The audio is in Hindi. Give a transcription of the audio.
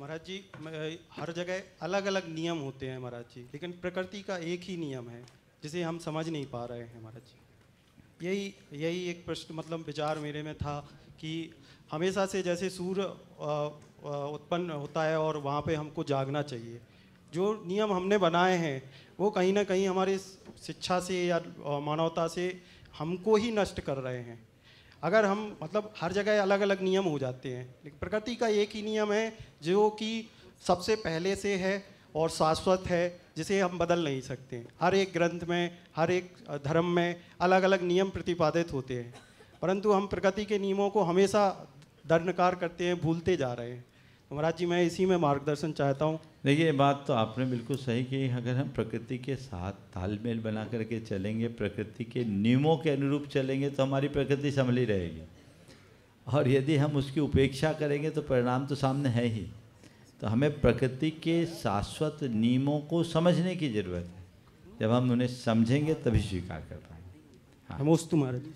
महाराज जी हर जगह अलग अलग नियम होते हैं महाराज जी लेकिन प्रकृति का एक ही नियम है जिसे हम समझ नहीं पा रहे हैं महाराज जी यही यही एक प्रश्न मतलब विचार मेरे में था कि हमेशा से जैसे सूर्य उत्पन्न होता है और वहाँ पे हमको जागना चाहिए जो नियम हमने बनाए हैं वो कहीं ना कहीं हमारी शिक्षा से या मानवता से हमको ही नष्ट कर रहे हैं अगर हम मतलब हर जगह अलग अलग नियम हो जाते हैं लेकिन प्रकृति का एक ही नियम है जो कि सबसे पहले से है और शाश्वत है जिसे हम बदल नहीं सकते हर एक ग्रंथ में हर एक धर्म में अलग अलग नियम प्रतिपादित होते हैं परंतु हम प्रकृति के नियमों को हमेशा दर्नकार करते हैं भूलते जा रहे हैं तो महाराज जी मैं इसी में मार्गदर्शन चाहता हूँ देखिए बात तो आपने बिल्कुल सही की अगर हम प्रकृति के साथ तालमेल बना करके चलेंगे प्रकृति के नियमों के अनुरूप चलेंगे तो हमारी प्रकृति संभली रहेगी और यदि हम उसकी उपेक्षा करेंगे तो परिणाम तो सामने है ही तो हमें प्रकृति के शाश्वत नियमों को समझने की ज़रूरत है जब हम उन्हें समझेंगे तभी स्वीकार कर पाएंगे हाँ। महाराज